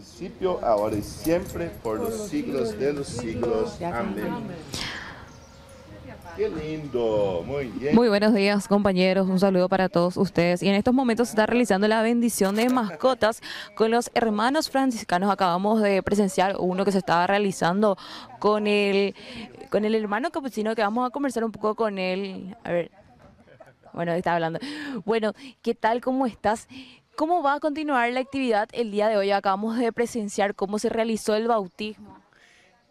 principio, ahora y siempre, por los siglos de los siglos. Amén. Qué lindo, muy bien. Muy buenos días compañeros, un saludo para todos ustedes. Y en estos momentos se está realizando la bendición de mascotas con los hermanos franciscanos. Acabamos de presenciar uno que se estaba realizando con el, con el hermano capuchino que vamos a conversar un poco con él. A ver, bueno, está hablando. Bueno, ¿qué tal? ¿Cómo estás? ¿Cómo va a continuar la actividad el día de hoy? Acabamos de presenciar cómo se realizó el bautismo.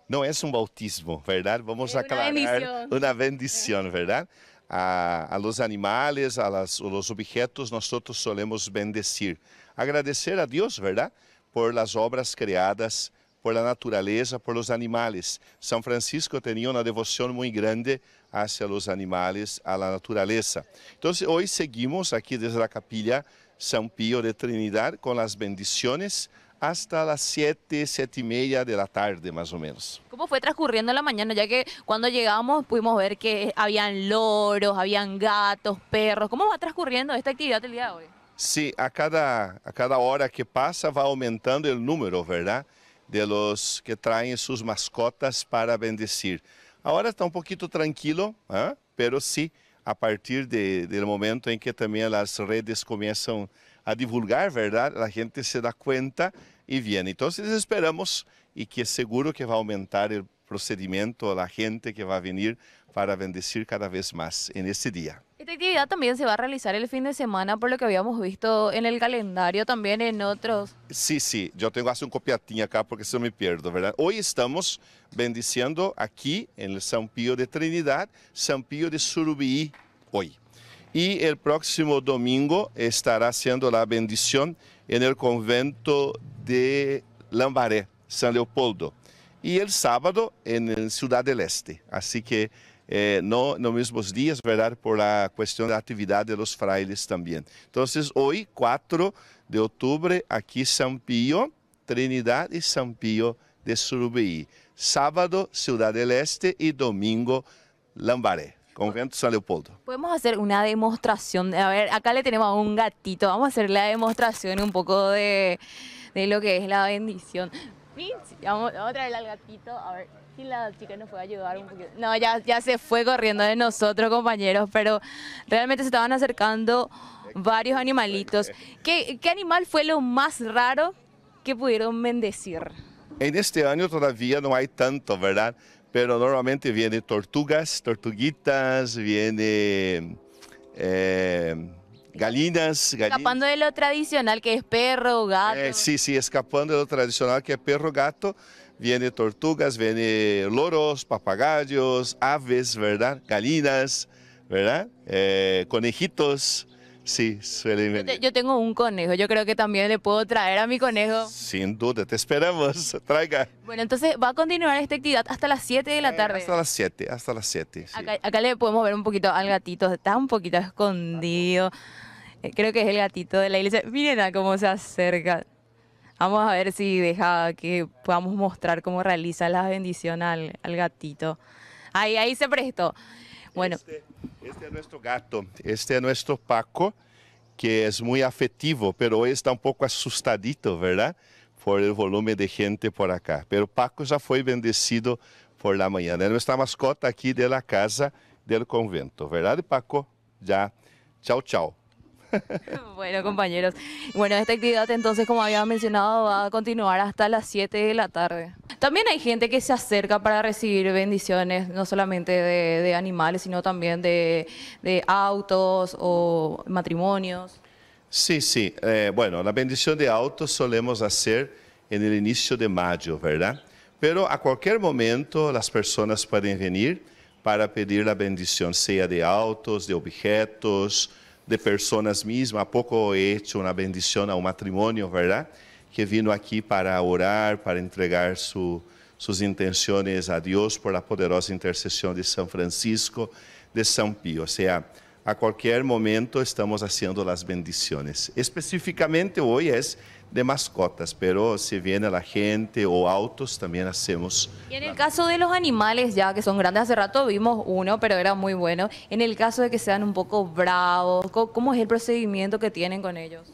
No es un bautismo, ¿verdad? Vamos a aclarar. una bendición, ¿verdad? A, los animales, a los objetos, nosotros solemos bendecir. Agradecer a Dios, ¿verdad? Por las obras creadas, por la naturaleza, por los animales. San Francisco tenía una devoción muy grande hacia los animales, a la naturaleza. Entonces, hoy seguimos aquí desde la capilla... San Pío de Trinidad con las bendiciones hasta las 7, 7 y media de la tarde más o menos. ¿Cómo fue transcurriendo la mañana? Ya que cuando llegamos pudimos ver que habían loros, habían gatos, perros. ¿Cómo va transcurriendo esta actividad el día de hoy? Sí, a cada, a cada hora que pasa va aumentando el número, ¿verdad? De los que traen sus mascotas para bendecir. Ahora está un poquito tranquilo, ¿ah? pero sí, a partir de, do momento em que também as redes começam a divulgar, verdade, a gente se dá conta e vem. Então, esperamos e que é seguro que vai aumentar o procedimiento a la gente que va a venir para bendecir cada vez más en este día. Esta actividad también se va a realizar el fin de semana, por lo que habíamos visto en el calendario, también en otros. Sí, sí, yo tengo hace un copiatín acá porque se me pierdo, ¿verdad? Hoy estamos bendiciendo aquí en el San Pío de Trinidad, San Pío de Surubí, hoy. Y el próximo domingo estará haciendo la bendición en el convento de Lambaré, San Leopoldo y el sábado en Ciudad del Este. Así que eh, no los mismos días, ¿verdad? Por la cuestión de la actividad de los frailes también. Entonces, hoy, 4 de octubre, aquí San Pío, Trinidad y San Pío de Surubí. Sábado, Ciudad del Este y domingo, Lambaré. Convento San Leopoldo. Podemos hacer una demostración. A ver, acá le tenemos a un gatito. Vamos a hacer la demostración un poco de, de lo que es la bendición. Vamos, a traer al gatito. A ver si la chica nos puede ayudar un poquito. No, ya, se fue corriendo de nosotros, compañeros, pero realmente se estaban acercando varios animalitos. ¿Qué, animal fue lo más raro que pudieron bendecir? En este año todavía no hay tanto, ¿verdad? Pero normalmente vienen tortugas, tortuguitas, viene... Eh, Galinas, galinas. Escapando de lo tradicional que es perro, gato. Eh, sí, sí, escapando de lo tradicional que es perro, gato. Viene tortugas, viene loros, papagayos, aves, ¿verdad? Galinas, ¿verdad? Eh, conejitos. Sí, suele venir. Yo, tengo un conejo, yo creo que también le puedo traer a mi conejo. Sin duda, te esperamos, traiga. Bueno, entonces va a continuar esta actividad hasta las 7 de la eh, tarde. hasta las 7, hasta las 7. acá, le podemos ver un poquito al gatito, está un poquito escondido creo que es el gatito de la iglesia. Miren cómo se acerca. Vamos a ver si deja que podamos mostrar cómo realiza la bendición al, gatito. Ahí, ahí se prestó. Bueno. Este, este, es nuestro gato, este es nuestro Paco, que es muy afectivo, pero hoy está un poco asustadito, ¿verdad? Por el volumen de gente por acá. Pero Paco ya fue bendecido por la mañana. Es nuestra mascota aquí de la casa del convento, ¿verdad, Paco? Ya. Chao, chao. bueno, compañeros. Bueno, esta actividad entonces, como había mencionado, va a continuar hasta las 7 de la tarde. También hay gente que se acerca para recibir bendiciones, no solamente de, animales, sino también de, autos o matrimonios. Sí, sí. Eh, bueno, la bendición de autos solemos hacer en el inicio de mayo, ¿verdad? Pero a cualquier momento las personas pueden venir para pedir la bendición, sea de autos, de objetos, de pessoas mesmas. Há pouco he hecho uma bendição ao matrimônio, verdade? Que vino aqui para orar, para entregar su, suas intenções a Deus por a poderosa intercessão de São Francisco, de São Pio. Ou seja, a cualquier momento estamos haciendo las bendiciones. Específicamente hoy es de mascotas, pero si viene la gente o autos también hacemos. Y en el caso de los animales ya que son grandes, hace rato vimos uno, pero era muy bueno. En el caso de que sean un poco bravos, ¿cómo es el procedimiento que tienen con ellos?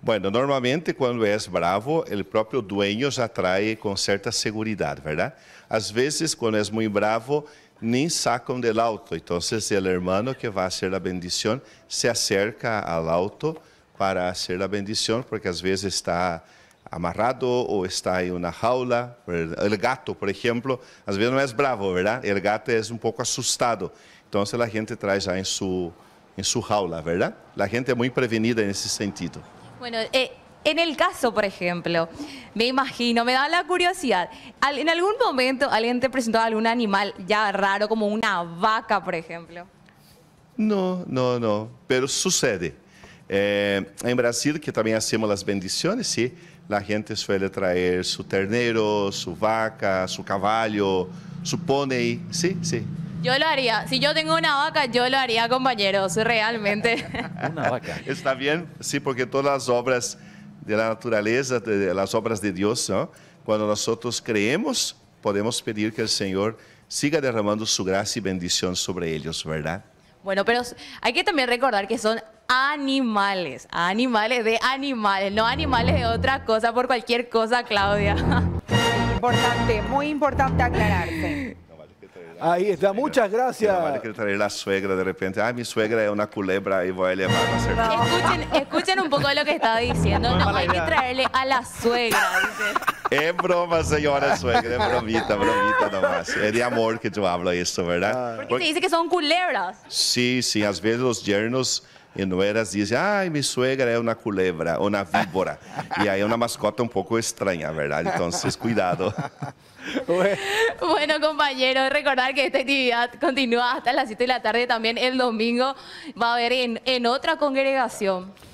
Bueno, normalmente cuando es bravo, el propio dueño se atrae con cierta seguridad, ¿verdad? a veces cuando es muy bravo, nem sacam del auto. Entonces o hermano que vai ser a bendição se acerca ao auto para ser a bendição, porque às vezes está amarrado ou está em uma jaula. o gato, por exemplo às vezes não é bravo, verdade o gato um pouco assustado então se a gente traz já em sua em sua jaula, verdade a gente é muito prevenida nesse sentido. Bueno, eh, En el caso, por ejemplo, me imagino, me da la curiosidad, ¿en algún momento alguien te presentó algún animal ya raro, como una vaca, por ejemplo? No, no, no, pero sucede. Eh, en Brasil, que también hacemos las bendiciones, sí, la gente suele traer su ternero, su vaca, su caballo, su pony, sí, sí. Yo lo haría. Si yo tengo una vaca, yo lo haría, compañeros, realmente. una vaca. Está bien, sí, porque todas las obras de la naturaleza de las obras de Dios, ¿no? cuando nosotros creemos, podemos pedir que el Señor siga derramando su gracia y bendición sobre ellos, ¿verdad? Bueno, pero hay que también recordar que son animales, animales de animales, no animales de otra cosa, por cualquier cosa, Claudia. Importante, muy importante aclararte. Ahí está, muchas gracias. Vale que traer la suegra de repente. Ay, mi suegra es una culebra y voy a llevar a hacer. Escuchen, escuchen un poco de lo que estaba diciendo. No, hay que traerle a la suegra, Es broma, señora suegra, es bromita, bromita nomás. Es de amor que yo hablo esto, ¿verdad? Ah. Porque, dice que son culebras. Sí, sí, a veces los yernos no eras dice, ay, mi suegra es una culebra una víbora. Y hay una mascota un poco extraña, ¿verdad? Entonces, cuidado. Bueno, compañeros, recordar que esta actividad continúa hasta las 7 de la tarde. También el domingo va a haber en otra congregación.